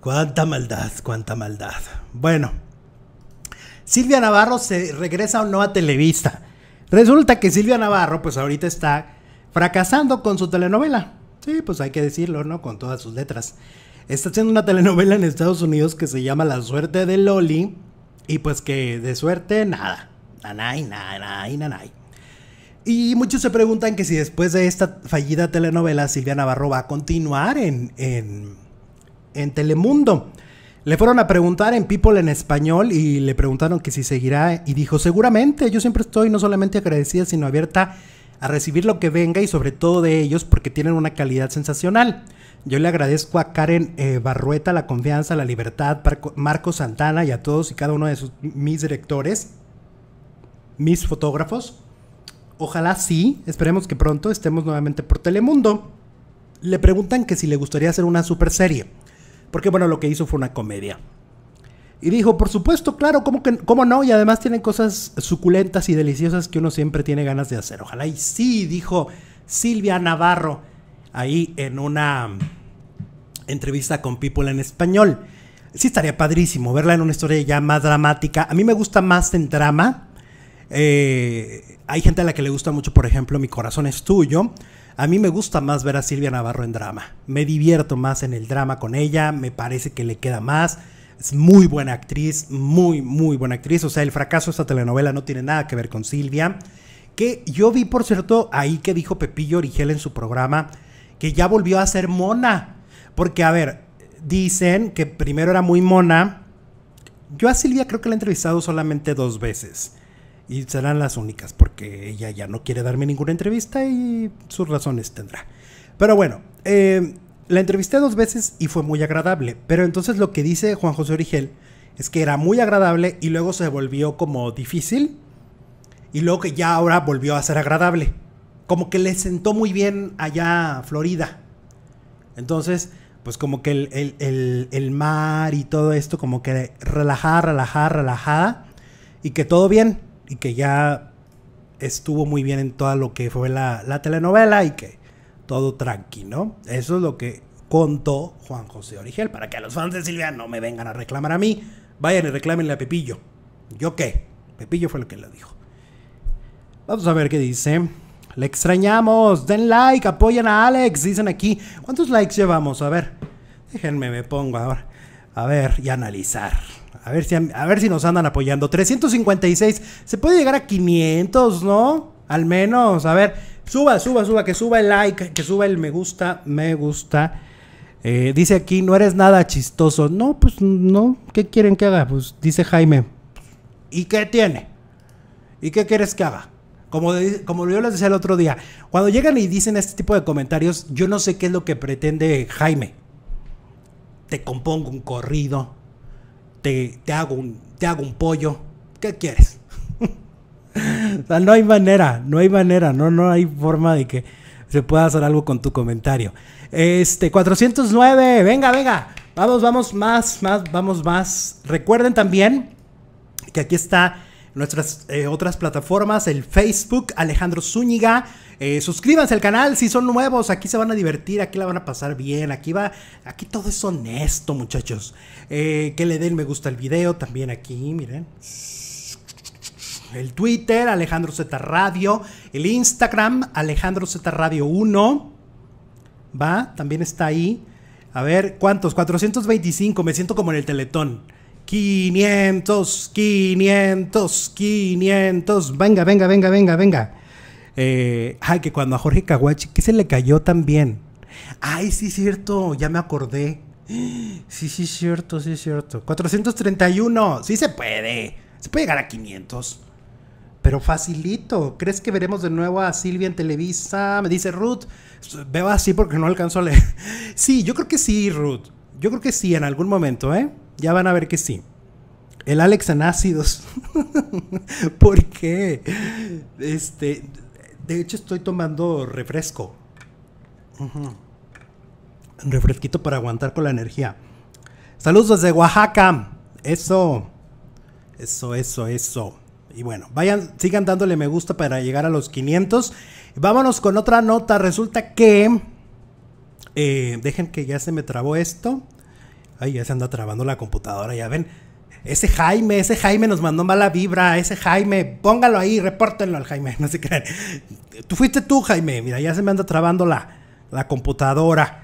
Cuánta maldad, cuánta maldad. Bueno, Silvia Navarro se regresa o no a Televisa. Resulta que Silvia Navarro, pues ahorita está fracasando con su telenovela. Sí, pues hay que decirlo, ¿no? Con todas sus letras. Está haciendo una telenovela en Estados Unidos que se llama La suerte de Loli. Y pues que de suerte, nada. Nanay, nanay, nanay. Y muchos se preguntan que si después de esta fallida telenovela, Silvia Navarro va a continuar en, en, Telemundo. Le fueron a preguntar en People en español y le preguntaron que si seguirá y dijo, seguramente, yo siempre estoy no solamente agradecida, sino abierta a recibir lo que venga y sobre todo de ellos porque tienen una calidad sensacional. Yo le agradezco a Karen eh, Barrueta la confianza, la libertad, Marco Santana y a todos y cada uno de sus, mis directores, mis fotógrafos. Ojalá sí, esperemos que pronto estemos nuevamente por Telemundo. Le preguntan que si le gustaría hacer una super serie, porque bueno, lo que hizo fue una comedia. Y dijo, por supuesto, claro, ¿cómo, que, cómo no? Y además tienen cosas suculentas y deliciosas que uno siempre tiene ganas de hacer. Ojalá y sí, dijo Silvia Navarro ahí en una entrevista con People en español. Sí estaría padrísimo verla en una historia ya más dramática. A mí me gusta más en drama, eh, hay gente a la que le gusta mucho, por ejemplo, Mi corazón es tuyo. A mí me gusta más ver a Silvia Navarro en drama. Me divierto más en el drama con ella, me parece que le queda más. Es muy buena actriz, muy, muy buena actriz. O sea, el fracaso de esta telenovela no tiene nada que ver con Silvia. Que yo vi, por cierto, ahí que dijo Pepillo Origel en su programa, que ya volvió a ser mona. Porque, a ver, dicen que primero era muy mona. Yo a Silvia creo que la he entrevistado solamente dos veces y serán las únicas porque ella ya no quiere darme ninguna entrevista y sus razones tendrá. Pero bueno, eh, la entrevisté dos veces y fue muy agradable, pero entonces lo que dice Juan José Origel es que era muy agradable y luego se volvió como difícil y luego que ya ahora volvió a ser agradable. Como que le sentó muy bien allá Florida. Entonces, pues como que el, el mar y todo esto, como que relajada, relajada, relajada y que todo bien y que ya estuvo muy bien en toda lo que fue la, telenovela y que todo tranqui, ¿no? Eso es lo que contó Juan José Origel. Para que a los fans de Silvia no me vengan a reclamar a mí, vayan y reclámenle a Pepillo. ¿Yo qué? Pepillo fue lo que lo dijo. Vamos a ver qué dice. Le extrañamos. Den like, apoyen a Alex, dicen aquí. ¿Cuántos likes llevamos? A ver. Déjenme, me pongo ahora a ver y analizar. A ver, si, a ver si nos andan apoyando. 356. Se puede llegar a 500, ¿no? Al menos. A ver, suba, suba, suba. Que suba el like, que suba el me gusta, me gusta. Eh, dice aquí, no eres nada chistoso. No, pues no. ¿Qué quieren que haga? Pues dice Jaime. ¿Y qué tiene? ¿Y qué quieres que haga? Como, como yo les decía el otro día, cuando llegan y dicen este tipo de comentarios, yo no sé qué es lo que pretende Jaime te compongo un corrido, te, hago, un, te hago un pollo, ¿qué quieres? o sea, no hay manera, no hay manera, no, no hay forma de que se pueda hacer algo con tu comentario. Este, 409, venga, venga, vamos, vamos, más, más, vamos, más. Recuerden también que aquí está nuestras eh, otras plataformas, el Facebook, Alejandro Zúñiga. Eh, suscríbanse al canal si son nuevos, aquí se van a divertir, aquí la van a pasar bien, aquí va, aquí todo es honesto, muchachos. Eh, que le den me gusta al video también aquí, miren. El Twitter, Alejandro Z Radio, el Instagram, Alejandro Z Radio 1. Va, también está ahí. A ver, ¿cuántos? 425, me siento como en el Teletón. 500, 500, 500. Venga, venga, venga, venga, venga. Eh, ay, que cuando a Jorge Caguachi, ¿qué se le cayó también? Ay, sí, cierto, ya me acordé. Sí, sí, cierto, sí, es cierto. 431, sí se puede. Se puede llegar a 500. Pero facilito. ¿Crees que veremos de nuevo a Silvia en Televisa? Me dice Ruth. Veo así porque no alcanzo a leer. Sí, yo creo que sí, Ruth. Yo creo que sí, en algún momento, ¿eh? Ya van a ver que sí. El Alex en ácidos. ¿Por qué? Este, de hecho estoy tomando refresco. Refresquito para aguantar con la energía. Saludos desde Oaxaca. Eso. Eso, eso, eso. Y bueno, vayan, sigan dándole me gusta para llegar a los 500. Vámonos con otra nota. Resulta que... Eh, dejen que ya se me trabó esto. Ay, ya se anda trabando la computadora, ya ven. Ese Jaime, ese Jaime nos mandó mala vibra, ese Jaime, póngalo ahí, repórtenlo al Jaime, no se crean. Tú fuiste tú, Jaime, mira, ya se me anda trabando la, la computadora.